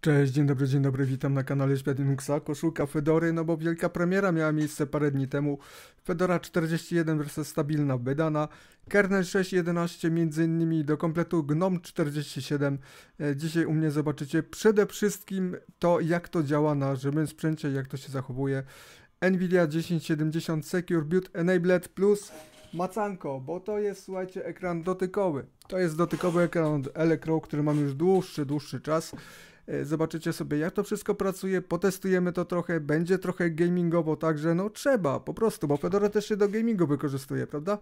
Cześć, dzień dobry, dzień dobry, witam na kanale Świat Linuxa, koszulka Fedory, no bo wielka premiera miała miejsce parę dni temu. Fedora 41 wersja stabilna wydana, kernel 6.11 między innymi do kompletu GNOME 47. Dzisiaj u mnie zobaczycie przede wszystkim to jak to działa na żywym sprzęcie, jak to się zachowuje. Nvidia 1070 Secure Boot Enabled Plus macanko, bo to jest, słuchajcie, ekran dotykowy. To jest dotykowy ekran od Elecro, który mam już dłuższy, dłuższy czas. E, zobaczycie sobie, jak to wszystko pracuje, potestujemy to trochę, będzie trochę gamingowo, także no trzeba, po prostu, bo Fedora też się do gamingu wykorzystuje, prawda?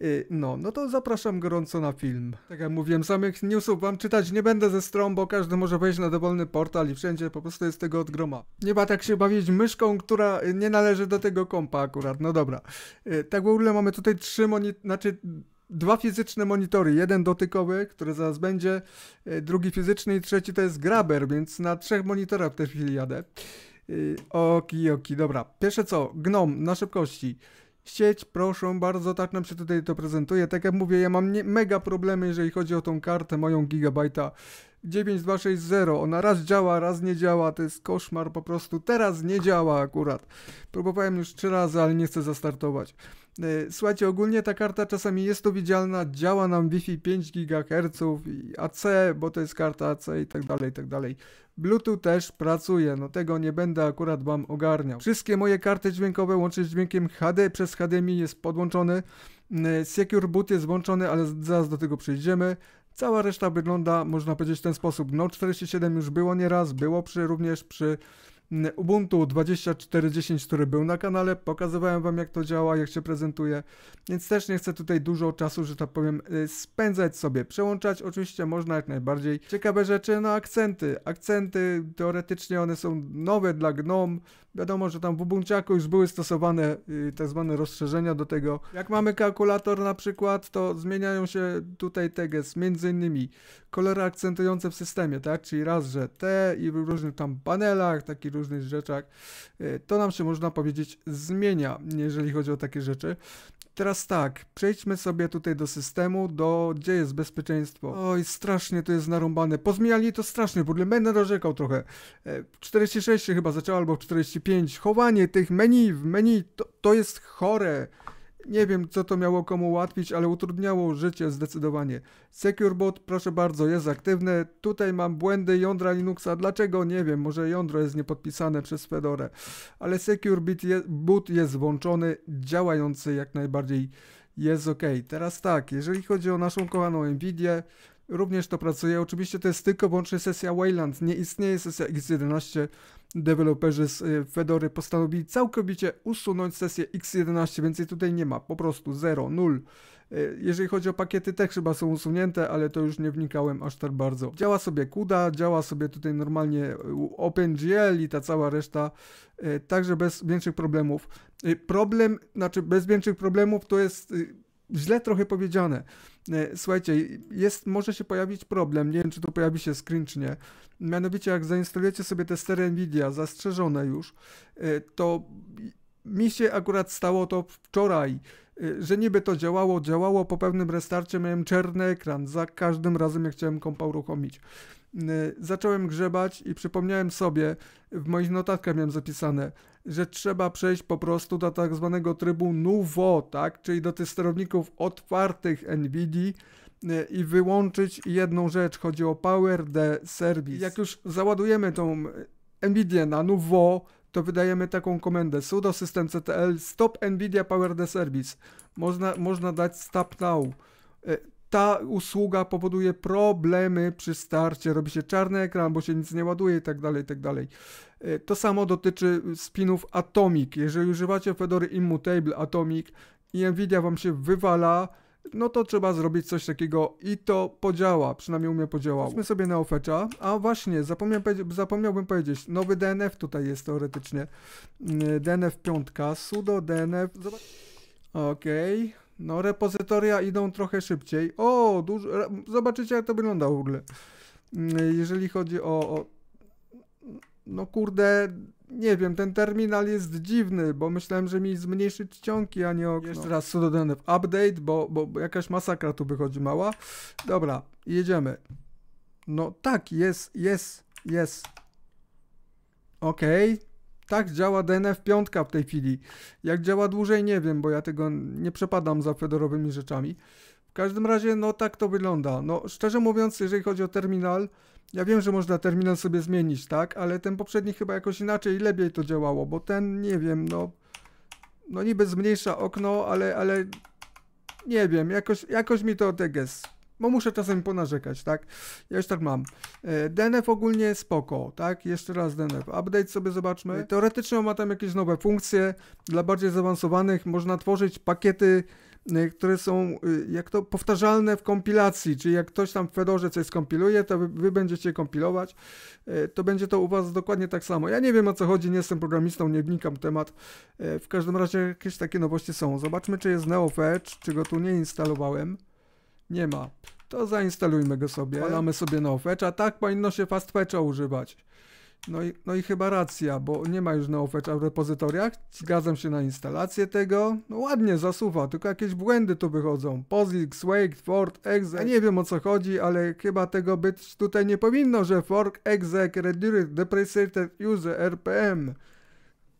E, no, no to zapraszam gorąco na film. Tak jak mówiłem, samych newsów wam czytać nie będę ze stron, bo każdy może wejść na dowolny portal i wszędzie po prostu jest tego od groma. Nie ma tak się bawić myszką, która nie należy do tego kompa akurat, no dobra. E, tak w ogóle mamy tutaj trzy monitory, znaczy dwa fizyczne monitory. Jeden dotykowy, który zaraz będzie, e, drugi fizyczny i trzeci to jest graber, więc na trzech monitorach w tej chwili jadę. E, oki, oki, dobra. Pierwsze co, gnom na szybkości. Sieć, proszę bardzo, tak nam się tutaj to prezentuje. Tak jak mówię, ja mam nie, mega problemy, jeżeli chodzi o tą kartę moją gigabajta 9260. Ona raz działa, raz nie działa. To jest koszmar po prostu. Teraz nie działa akurat. Próbowałem już trzy razy, ale nie chcę zastartować. E, słuchajcie, ogólnie ta karta czasami jest tu widzialna, działa nam Wi-Fi 5 GHz i AC, bo to jest karta AC i tak dalej, i tak dalej. Bluetooth też pracuje, no tego nie będę akurat Wam ogarniał. Wszystkie moje karty dźwiękowe łącznie z dźwiękiem HD przez HDMI jest podłączony. E, Secure Boot jest włączony, ale zaraz do tego przejdziemy. Cała reszta wygląda, można powiedzieć, w ten sposób. No 47 już było nieraz, było przy, również przy Mm, Ubuntu 24.10, który był na kanale, pokazywałem wam jak to działa, jak się prezentuje, więc też nie chcę tutaj dużo czasu, że tak powiem, y, spędzać sobie, przełączać, oczywiście można jak najbardziej. Ciekawe rzeczy, no akcenty, akcenty teoretycznie one są nowe dla GNOME, wiadomo, że tam w Ubuntuaku już były stosowane y, tak zwane rozszerzenia do tego. Jak mamy kalkulator na przykład, to zmieniają się tutaj teges, między innymi kolory akcentujące w systemie, tak, czyli raz, że te i w różnych tam panelach, taki różny różnych rzeczach. E, to nam się, można powiedzieć, zmienia, jeżeli chodzi o takie rzeczy. Teraz tak, przejdźmy sobie tutaj do systemu, do gdzie jest bezpieczeństwo. Oj, strasznie to jest narąbane. pozmijali to strasznie, w ogóle będę narzekał trochę. 46 e, się chyba zaczęło, albo 45. Chowanie tych menu w menu, to, to jest chore. Nie wiem, co to miało komu ułatwić, ale utrudniało życie zdecydowanie. SecureBot, proszę bardzo, jest aktywne. Tutaj mam błędy jądra Linuxa. Dlaczego? Nie wiem, może jądro jest niepodpisane przez Fedorę. Ale SecureBot boot jest włączony, działający jak najbardziej jest ok. Teraz tak, jeżeli chodzi o naszą kochaną Nvidię, również to pracuje. Oczywiście to jest tylko wyłącznie sesja Wayland, nie istnieje sesja X11. Deweloperzy z y, Fedory postanowili całkowicie usunąć sesję X11, więc tutaj nie ma, po prostu 0, 0. Y, jeżeli chodzi o pakiety, też chyba są usunięte, ale to już nie wnikałem aż tak bardzo. Działa sobie CUDA, działa sobie tutaj normalnie OpenGL i ta cała reszta, y, także bez większych problemów. Problem, znaczy bez większych problemów to jest źle trochę powiedziane. E, słuchajcie, jest, może się pojawić problem, nie wiem czy to pojawi się screen czy nie. Mianowicie jak zainstalujecie sobie te testery Nvidia, zastrzeżone już, e, to mi się akurat stało to wczoraj, e, że niby to działało, działało, po pewnym restarcie miałem czerny ekran za każdym razem jak chciałem kompa uruchomić. Zacząłem grzebać i przypomniałem sobie, w moich notatkach miałem zapisane, że trzeba przejść po prostu do tak zwanego trybu NUVO, tak? czyli do tych sterowników otwartych Nvidia y, i wyłączyć jedną rzecz. Chodzi o Power the Service. Jak już załadujemy tą NVIDIA na NUVO, to wydajemy taką komendę sudo systemctl stop NVIDIA Power the Service. Można, można dać stop now. Y, ta usługa powoduje problemy przy starcie, robi się czarny ekran, bo się nic nie ładuje i tak dalej, tak dalej. E, to samo dotyczy spinów Atomic. Jeżeli używacie Fedory Immutable Atomic i Nvidia wam się wywala, no to trzeba zrobić coś takiego i to podziała, przynajmniej u mnie podziałało. Weźmy sobie na ofecza, a właśnie, zapomniał, zapomniałbym powiedzieć, nowy DNF tutaj jest teoretycznie, mm, DNF 5, sudo DNF, zobacz, okej, okay. No, repozytoria idą trochę szybciej. O, zobaczycie jak to wygląda w ogóle. Mm, jeżeli chodzi o, o... No kurde, nie wiem, ten terminal jest dziwny, bo myślałem, że mi zmniejszy czcionki, a nie okno. Jeszcze raz co dodane w update, bo, bo, bo jakaś masakra tu wychodzi mała. Dobra, jedziemy. No tak, jest, jest, jest. Okej. Okay. Tak działa DNF 5 w tej chwili. Jak działa dłużej nie wiem, bo ja tego nie przepadam za Fedorowymi rzeczami. W każdym razie, no tak to wygląda. No szczerze mówiąc, jeżeli chodzi o terminal, ja wiem, że można terminal sobie zmienić, tak? Ale ten poprzedni chyba jakoś inaczej i lepiej to działało, bo ten, nie wiem, no... No niby zmniejsza okno, ale, ale... Nie wiem, jakoś, jakoś mi to teges bo no muszę czasem ponarzekać, tak? Ja już tak mam. E, DNF ogólnie spoko, tak? Jeszcze raz DNF. Update sobie zobaczmy. E, Teoretycznie ma tam jakieś nowe funkcje. Dla bardziej zaawansowanych można tworzyć pakiety e, które są jak to powtarzalne w kompilacji, czyli jak ktoś tam w Fedorze coś skompiluje, to wy, wy, będziecie kompilować, to będzie to u was dokładnie tak samo. Ja nie wiem o co chodzi, nie jestem programistą, nie wnikam w temat. W każdym razie jakieś takie nowości są. Zobaczmy, czy jest NeoFetch, czy go tu nie instalowałem. Nie ma. To zainstalujmy go sobie. Mamy sobie NoFetch, a tak powinno się FastFetcha używać. No i, no i chyba racja, bo nie ma już NoFetcha w repozytoriach. Zgadzam się na instalację tego. No ładnie zasuwa, tylko jakieś błędy tu wychodzą. POSIX, WAKE, FORK, EXEC. Ja nie wiem o co chodzi, ale chyba tego być tutaj nie powinno, że FORK, EXEC, REDURE, DEPRECIATED USER, RPM.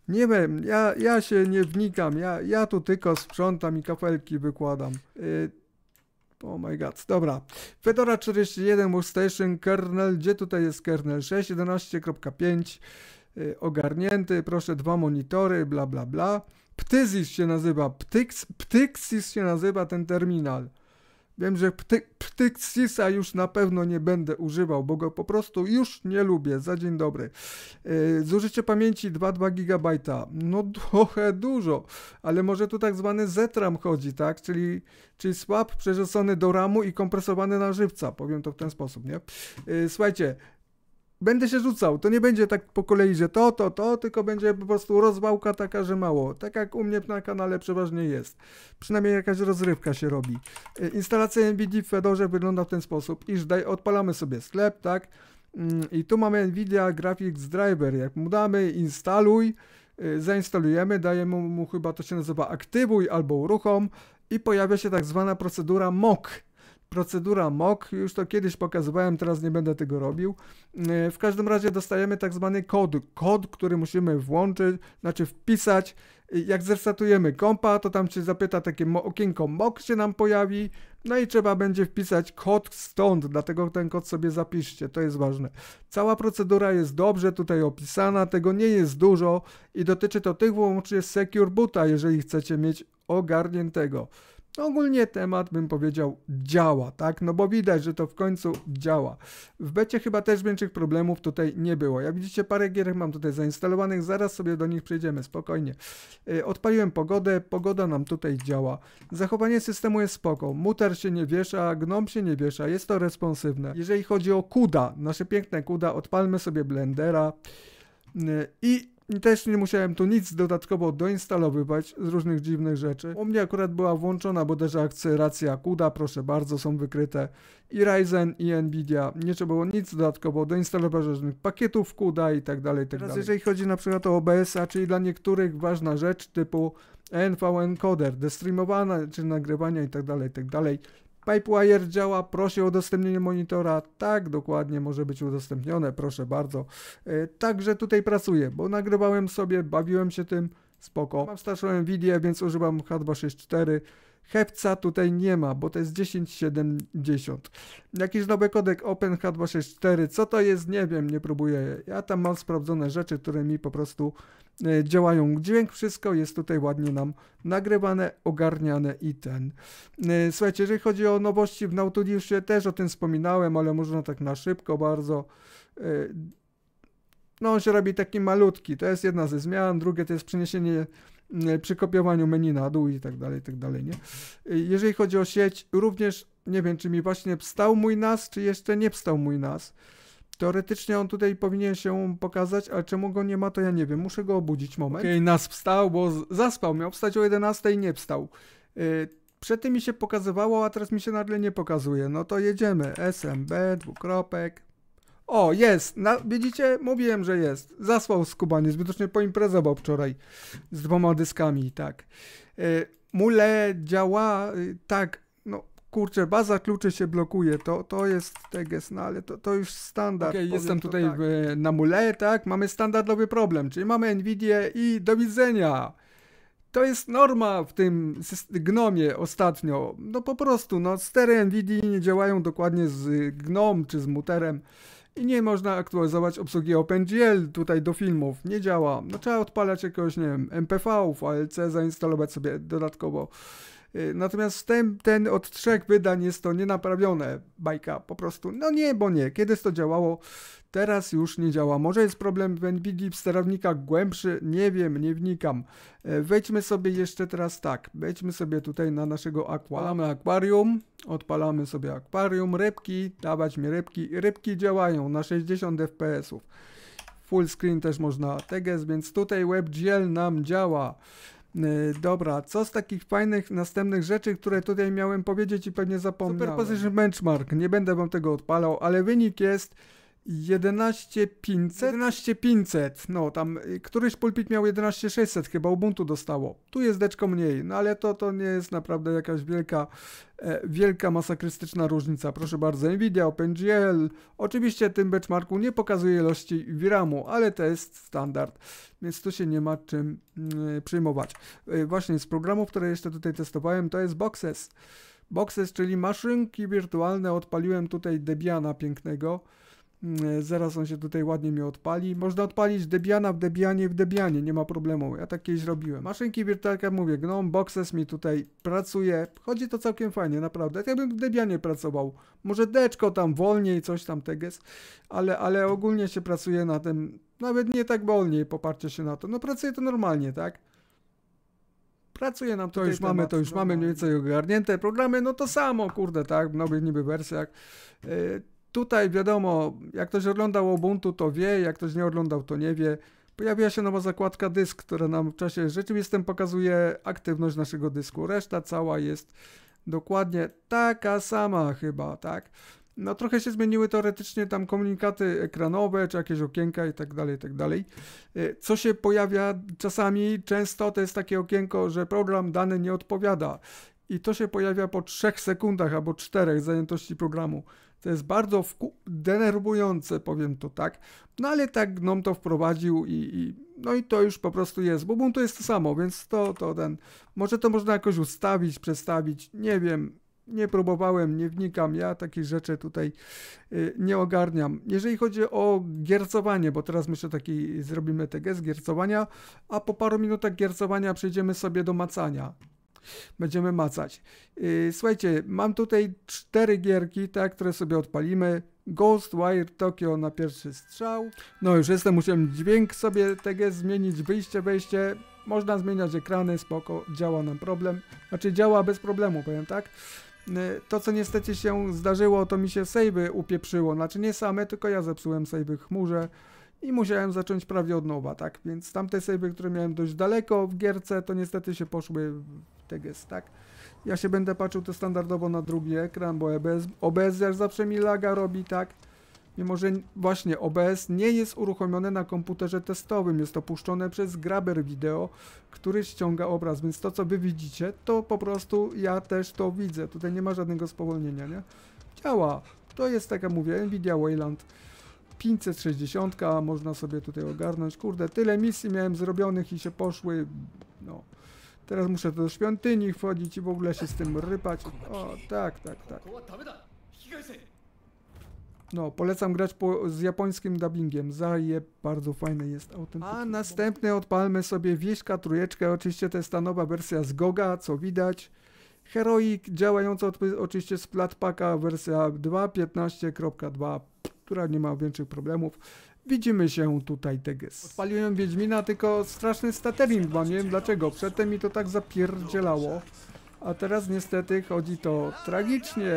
Nie wiem, ja, ja się nie wnikam, ja, ja tu tylko sprzątam i kafelki wykładam. Y, Oh my god, dobra. Fedora 41 Workstation, kernel, gdzie tutaj jest kernel 6.11.5 y, ogarnięty, proszę dwa monitory, bla bla bla. Ptysis się nazywa, Ptyx, Ptyxis się nazywa ten terminal. Wiem, że pty, Ptyksisa już na pewno nie będę używał, bo go po prostu już nie lubię. Za dzień dobry. Yy, zużycie pamięci 2,2 GB. No trochę dużo, ale może tu tak zwany zetram chodzi, tak? Czyli, czyli swap przerzucony do RAMu i kompresowany na żywca. Powiem to w ten sposób, nie? Yy, słuchajcie, będę się rzucał. To nie będzie tak po kolei, że to, to, to, tylko będzie po prostu rozwałka taka, że mało. Tak jak u mnie na kanale przeważnie jest. Przynajmniej jakaś rozrywka się robi. Y, instalacja NVIDIA w Fedorze wygląda w ten sposób, iż daj, odpalamy sobie sklep, tak? Mm, I tu mamy NVIDIA Graphics Driver. Jak mu damy instaluj, y, zainstalujemy, dajemy mu, mu chyba to się nazywa aktywuj albo uruchom i pojawia się tak zwana procedura MOC procedura mock, już to kiedyś pokazywałem, teraz nie będę tego robił. E, w każdym razie dostajemy tak zwany kod, kod, który musimy włączyć, znaczy wpisać. Jak zresetujemy kompa, to tam się zapyta takie okienko mock się nam pojawi, no i trzeba będzie wpisać kod stąd, dlatego ten kod sobie zapiszcie, to jest ważne. Cała procedura jest dobrze tutaj opisana, tego nie jest dużo i dotyczy to tych wyłącznie Secure Boota, jeżeli chcecie mieć ogarniętego. Ogólnie temat bym powiedział działa, tak? No bo widać, że to w końcu działa. W becie chyba też większych problemów tutaj nie było. Jak widzicie parę gier mam tutaj zainstalowanych, zaraz sobie do nich przejdziemy, spokojnie. Y, odpaliłem pogodę, pogoda nam tutaj działa. Zachowanie systemu jest spoko, muter się nie wiesza, gnom się nie wiesza, jest to responsywne. Jeżeli chodzi o kuda, nasze piękne kuda, odpalmy sobie blendera y, i też nie musiałem tu nic dodatkowo doinstalowywać z różnych dziwnych rzeczy. U mnie akurat była włączona bodajże akceleracja CUDA, proszę bardzo, są wykryte i Ryzen, i Nvidia. Nie trzeba było nic dodatkowo doinstalować różnych pakietów CUDA i tak dalej, tak dalej. jeżeli chodzi na przykład o OBS-a, czyli dla niektórych ważna rzecz typu NV encoder, destreamowana, czy nagrywania i tak dalej, tak dalej. Pipewire działa, prosi o udostępnienie monitora. Tak, dokładnie może być udostępnione, proszę bardzo. E, także tutaj pracuję, bo nagrywałem sobie, bawiłem się tym, spoko. Mam starszą Nvidia, więc używam H264. Hepca tutaj nie ma, bo to jest 1070. Jakiś nowy kodek OpenH264, co to jest? Nie wiem, nie próbuję. Ja tam mam sprawdzone rzeczy, które mi po prostu y, działają. Dźwięk, wszystko jest tutaj ładnie nam nagrywane, ogarniane i ten. Y, słuchajcie, jeżeli chodzi o nowości w Nautiliusie, też o tym wspominałem, ale można tak na szybko bardzo. Y, no on się robi taki malutki, to jest jedna ze zmian, drugie to jest przeniesienie Y, przy kopiowaniu menu na dół i tak dalej, i tak dalej, nie? Y, jeżeli chodzi o sieć, również nie wiem, czy mi właśnie wstał mój NAS, czy jeszcze nie wstał mój NAS. Teoretycznie on tutaj powinien się pokazać, ale czemu go nie ma, to ja nie wiem. Muszę go obudzić, moment. Okej, okay, NAS wstał, bo zaspał. Miał wstać o 11 i nie wstał. Y, przed tym mi się pokazywało, a teraz mi się nagle nie pokazuje. No to jedziemy. SMB, dwukropek, o, jest. Na, widzicie? Mówiłem, że jest. Zasłał skubanie. niezbytocznie poimprezował wczoraj z dwoma dyskami, tak. E, mule działa, y, tak. No, kurczę, baza kluczy się blokuje. To, to jest teges, no ale to, to już standard. Okay, jestem tutaj tak. E, na mule, tak. Mamy standardowy problem, czyli mamy Nvidia i do widzenia. To jest norma w tym gnomie ostatnio. No po prostu, no stery Nvidia nie działają dokładnie z gnom czy z muterem i nie można aktualizować obsługi OpenGL tutaj do filmów, nie działa. No trzeba odpalać jakiegoś, nie wiem, MPV, VLC, zainstalować sobie dodatkowo Y, natomiast ten ten od trzech wydań jest to nienaprawione bajka po prostu. No nie, bo nie. Kiedyś to działało, teraz już nie działa. Może jest problem w NVIDII w sterownikach głębszy, nie wiem, nie wnikam. E, wejdźmy sobie jeszcze teraz tak, wejdźmy sobie tutaj na naszego aqua. akwarium, odpalamy sobie akwarium, rybki, dawać mi rybki. Rybki działają na 60 fps-ów. Full screen też można teges, więc tutaj WebGL nam działa. E, dobra, co z takich fajnych następnych rzeczy, które tutaj miałem powiedzieć i pewnie zapomniałem? Superposition Benchmark, nie będę wam tego odpalał, ale wynik jest 11500? 11500, no tam y, któryś pulpit miał 11600, chyba Ubuntu dostało. Tu jest deczko mniej, no ale to, to nie jest naprawdę jakaś wielka, e, wielka masakrystyczna różnica. Proszę bardzo, Nvidia, OpenGL. Oczywiście tym benchmarku nie pokazuje ilości VRAMu, ale to jest standard, więc tu się nie ma czym mm, y, przyjmować. E, właśnie z programów, które jeszcze tutaj testowałem, to jest Boxes. Boxes, czyli maszynki wirtualne, odpaliłem tutaj Debiana pięknego. Mm, e, zaraz on się tutaj ładnie mi odpali. Można odpalić Debiana w Debianie w Debianie, nie ma problemu. Ja tak kiedyś robiłem. Maszynki wirtualka, mówię, Gnome Boxes mi tutaj pracuje. Chodzi to całkiem fajnie, naprawdę. Tak ja bym w Debianie pracował. Może deczko tam wolniej, coś tam jest, ale, ale ogólnie się pracuje na tym, nawet nie tak wolniej, poparcie się na to. No pracuje to normalnie, tak? pracuje nam to już temat, mamy, to już mamy mniej więcej ogarnięte programy, no to samo, kurde, tak, w nowych niby wersjach. Yy, Tutaj wiadomo, jak ktoś oglądał Ubuntu, to wie, jak ktoś nie oglądał, to nie wie. Pojawia się nowa zakładka dysk, która nam w czasie rzeczywistym pokazuje aktywność naszego dysku. Reszta cała jest dokładnie taka sama chyba, tak? No trochę się zmieniły teoretycznie tam komunikaty ekranowe, czy jakieś okienka i tak dalej, i tak dalej. Y, co się pojawia czasami, często to jest takie okienko, że program dany nie odpowiada. I to się pojawia po 3 sekundach albo 4 zajętości programu. To jest bardzo denerwujące, powiem to tak. No ale tak Gnom to wprowadził i, i, no i to już po prostu jest, bo Ubuntu jest to samo, więc to, to ten... Może to można jakoś ustawić, przestawić, nie wiem, nie próbowałem, nie wnikam, ja takich rzeczy tutaj y, nie ogarniam. Jeżeli chodzi o giercowanie, bo teraz myślę taki, zrobimy TG z giercowania, a po paru minutach giercowania przejdziemy sobie do macania będziemy macać. Y, słuchajcie, mam tutaj cztery gierki, tak, które sobie odpalimy. Ghostwire Tokyo na pierwszy strzał. No już jestem, musiałem dźwięk sobie tego zmienić, wyjście, wejście. Można zmieniać ekrany, spoko, działa nam problem. Znaczy działa bez problemu, powiem tak. Y, to, co niestety się zdarzyło, to mi się savey upieprzyło. Znaczy nie same, tylko ja zepsułem savey chmurze i musiałem zacząć prawie od nowa, tak? Więc tamte sejby, które miałem dość daleko w gierce, to niestety się poszły w TGS, tak? Ja się będę patrzył to standardowo na drugi ekran, bo OBS, e OBS zawsze mi laga robi, tak? Mimo, że właśnie OBS nie jest uruchomione na komputerze testowym, jest to puszczone przez Grabber Video, który ściąga obraz, więc to co wy widzicie, to po prostu ja też to widzę, tutaj nie ma żadnego spowolnienia, nie? Działa, to jest tak jak mówię, Nvidia Wayland. 560 można sobie tutaj ogarnąć. Kurde, tyle misji miałem zrobionych i się poszły. No. Teraz muszę do świątyni wchodzić i w ogóle się z tym rypać. O, tak, tak, tak. No, polecam grać po, z japońskim dubbingiem. je bardzo fajny jest autentycznie. A następny odpalmy sobie Wieśka Trójeczkę. Oczywiście to jest ta nowa wersja z Goga, co widać. Heroik działająca oczywiście z Platpaka wersja 2.15.2 która nie ma większych problemów. Widzimy się tutaj, Teges. Odpaliłem Wiedźmina, tylko straszny staterin mam, nie wiem dlaczego. Przedtem mi to tak zapierdzielało, a teraz niestety chodzi to tragicznie.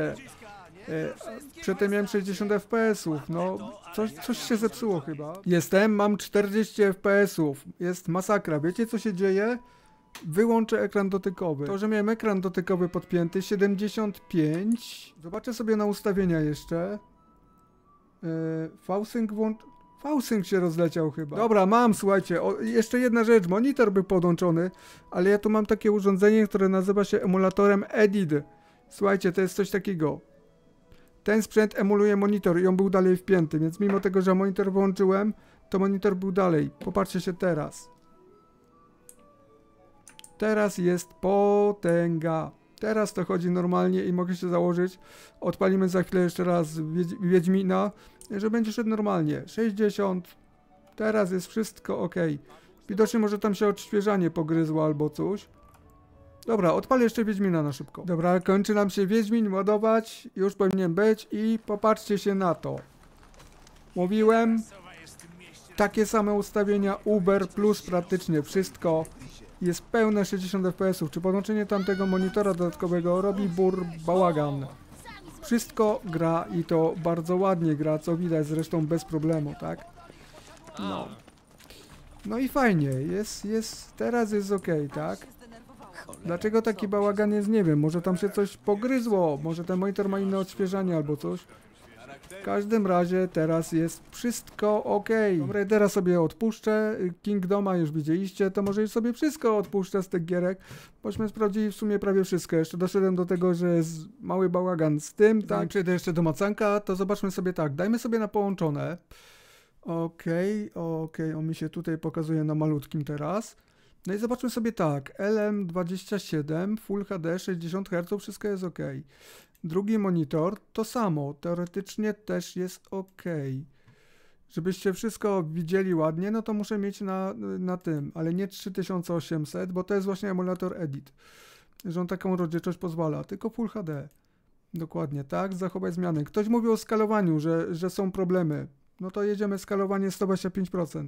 E, przedtem miałem 60 FPS-ów, no coś, coś się zepsuło chyba. Jestem, mam 40 FPS-ów, jest masakra. Wiecie co się dzieje? Wyłączę ekran dotykowy. To, że miałem ekran dotykowy podpięty, 75. Zobaczę sobie na ustawienia jeszcze. E, Fausynk włącz... Fausynk się rozleciał chyba. Dobra, mam, słuchajcie, o, jeszcze jedna rzecz, monitor był podłączony, ale ja tu mam takie urządzenie, które nazywa się emulatorem Edit. Słuchajcie, to jest coś takiego. Ten sprzęt emuluje monitor i on był dalej wpięty, więc mimo tego, że monitor włączyłem, to monitor był dalej. Popatrzcie się teraz. Teraz jest potęga. Teraz to chodzi normalnie i mogę się założyć. Odpalimy za chwilę jeszcze raz Wiedźmina że będzie szedł normalnie. 60. Teraz jest wszystko ok. Widocznie może tam się odświeżanie pogryzło albo coś. Dobra, odpalę jeszcze Wiedźmina na szybko. Dobra, kończy nam się Wiedźmin, ładować, już powinien być i popatrzcie się na to. Mówiłem, takie same ustawienia Uber plus praktycznie wszystko. Jest pełne 60 fps, czy podłączenie tamtego monitora dodatkowego robi bur bałagan. Wszystko gra i to bardzo ładnie gra, co widać zresztą bez problemu, tak? No. No i fajnie, jest, jest, teraz jest ok, tak? Dlaczego taki bałagan jest, nie wiem, może tam się coś pogryzło, może ten monitor ma inne odświeżanie albo coś. W każdym razie teraz jest wszystko ok. Dobra, teraz sobie odpuszczę. Kingdoma już widzieliście, to może już sobie wszystko odpuszczę z tych gierek. Bośmy sprawdzili w sumie prawie wszystko. Jeszcze doszedłem do tego, że jest mały bałagan z tym, tak? przejdę znaczy, jeszcze do Macanka, to zobaczmy sobie tak. Dajmy sobie na połączone. Okej, ok. okej, on mi się tutaj pokazuje na malutkim teraz. No i zobaczmy sobie tak, LM27, Full HD, 60 Hz, wszystko jest ok. Drugi monitor to samo, teoretycznie też jest ok. Żebyście wszystko widzieli ładnie, no to muszę mieć na, na tym, ale nie 3800, bo to jest właśnie emulator Edit, że on taką rodziczość pozwala, tylko Full HD. Dokładnie, tak, zachowaj zmiany. Ktoś mówił o skalowaniu, że, że są problemy. No to jedziemy skalowanie 125%.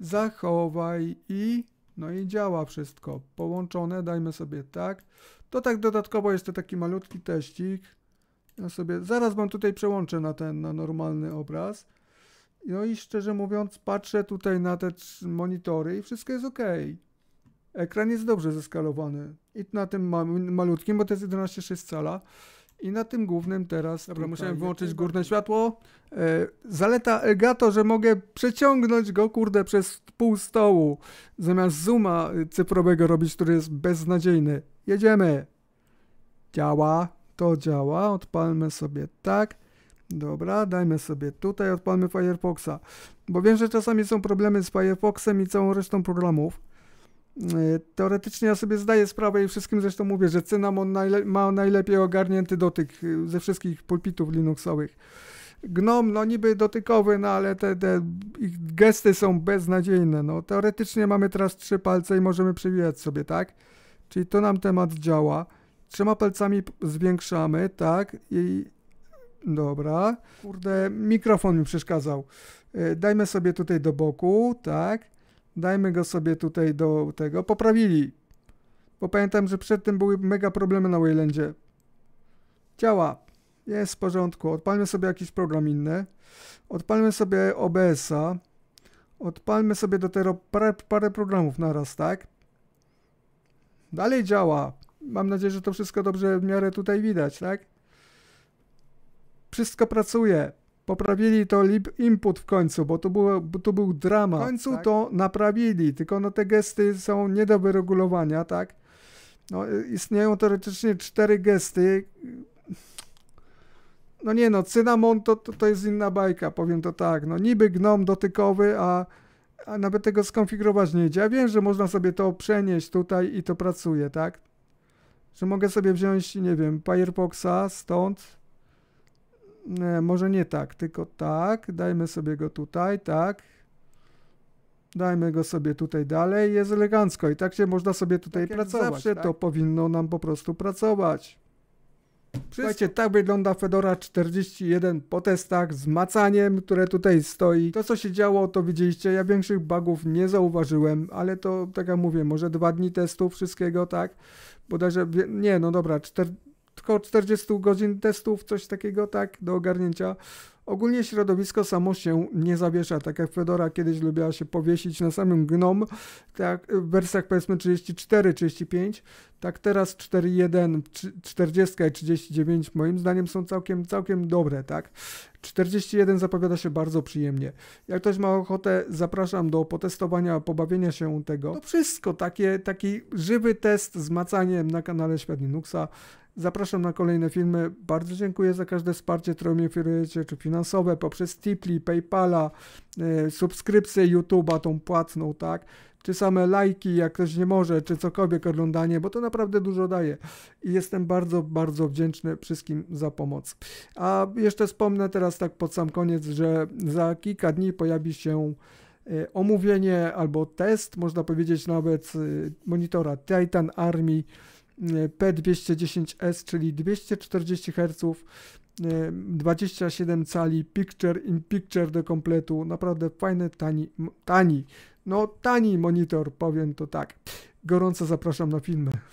Zachowaj i... No i działa wszystko. Połączone, dajmy sobie tak. To tak dodatkowo jest to taki malutki teścik. Ja sobie zaraz wam tutaj przełączę na ten na normalny obraz. No i szczerze mówiąc, patrzę tutaj na te monitory i wszystko jest ok. Ekran jest dobrze zeskalowany. I na tym ma malutkim, bo to jest 11,6 cala. I na tym głównym teraz. Dobra, musiałem wyłączyć górne bardzo... światło. Yy, zaleta Elgato, że mogę przeciągnąć go, kurde, przez pół stołu. Zamiast zooma cyfrowego robić, który jest beznadziejny. Jedziemy. Działa, to działa. Odpalmy sobie tak. Dobra, dajmy sobie tutaj, odpalmy Firefoxa. Bo wiem, że czasami są problemy z Firefoxem i całą resztą programów. Yy, teoretycznie ja sobie zdaję sprawę i wszystkim zresztą mówię, że Cynamon najle ma najlepiej ogarnięty dotyk yy, ze wszystkich pulpitów linuxowych. Gnom, no niby dotykowy, no ale te, te ich gesty są beznadziejne. No. Teoretycznie mamy teraz trzy palce i możemy przewijać sobie, tak? Czyli to nam temat działa. Trzema palcami zwiększamy, tak? I dobra. Kurde, mikrofon mi przeszkadzał. E, dajmy sobie tutaj do boku, tak? Dajmy go sobie tutaj do tego. Poprawili. Bo pamiętam, że przed tym były mega problemy na Waylandzie. Działa. Jest w porządku. Odpalmy sobie jakiś program inny. Odpalmy sobie OBS-a. Odpalmy sobie do tego parę, parę programów naraz, tak? dalej działa. Mam nadzieję, że to wszystko dobrze w miarę tutaj widać, tak? Wszystko pracuje. Poprawili to lib input w końcu, bo to, było, bo to był drama. W końcu tak? to naprawili, tylko no te gesty są nie do wyregulowania, tak? No, y, istnieją teoretycznie cztery gesty. No nie no, cynamon to, to, to jest inna bajka, powiem to tak. No niby gnom dotykowy, a a nawet tego skonfigurować nie idzie. Ja wiem, że można sobie to przenieść tutaj i to pracuje, tak? Że mogę sobie wziąć, nie wiem, Firefoxa stąd. Nie, może nie tak, tylko tak. Dajmy sobie go tutaj, tak. Dajmy go sobie tutaj dalej. Jest elegancko i tak się można sobie tutaj tak pracować. Zawsze tak? to powinno nam po prostu pracować. Słuchajcie, tak wygląda Fedora 41 po testach z macaniem, które tutaj stoi. To co się działo to widzieliście, ja większych bugów nie zauważyłem, ale to tak jak mówię, może dwa dni testów wszystkiego, tak? Bodajże, nie no dobra, czter, tylko 40 godzin testów, coś takiego, tak? Do ogarnięcia. Ogólnie środowisko samo się nie zawiesza, tak jak Fedora kiedyś lubiła się powiesić na samym GNOM, tak w wersjach powiedzmy 34-35, tak teraz 4.1, 40 i 39 moim zdaniem są całkiem, całkiem dobre, tak. 41 zapowiada się bardzo przyjemnie. Jak ktoś ma ochotę, zapraszam do potestowania, pobawienia się tego. To wszystko, takie, taki żywy test z macaniem na kanale Świat Linuxa. Zapraszam na kolejne filmy. Bardzo dziękuję za każde wsparcie, które mi oferujecie, czy finansowe, poprzez Tipli, Paypala, e, subskrypcję YouTube'a, tą płatną, tak? Czy same lajki, jak ktoś nie może, czy cokolwiek oglądanie, bo to naprawdę dużo daje. I jestem bardzo, bardzo wdzięczny wszystkim za pomoc. A jeszcze wspomnę teraz tak pod sam koniec, że za kilka dni pojawi się e, omówienie albo test, można powiedzieć nawet, e, monitora Titan Army P210S, czyli 240 Hz, 27 cali, picture in picture do kompletu, naprawdę fajny, tani, tani, no tani monitor, powiem to tak. Gorąco zapraszam na filmy.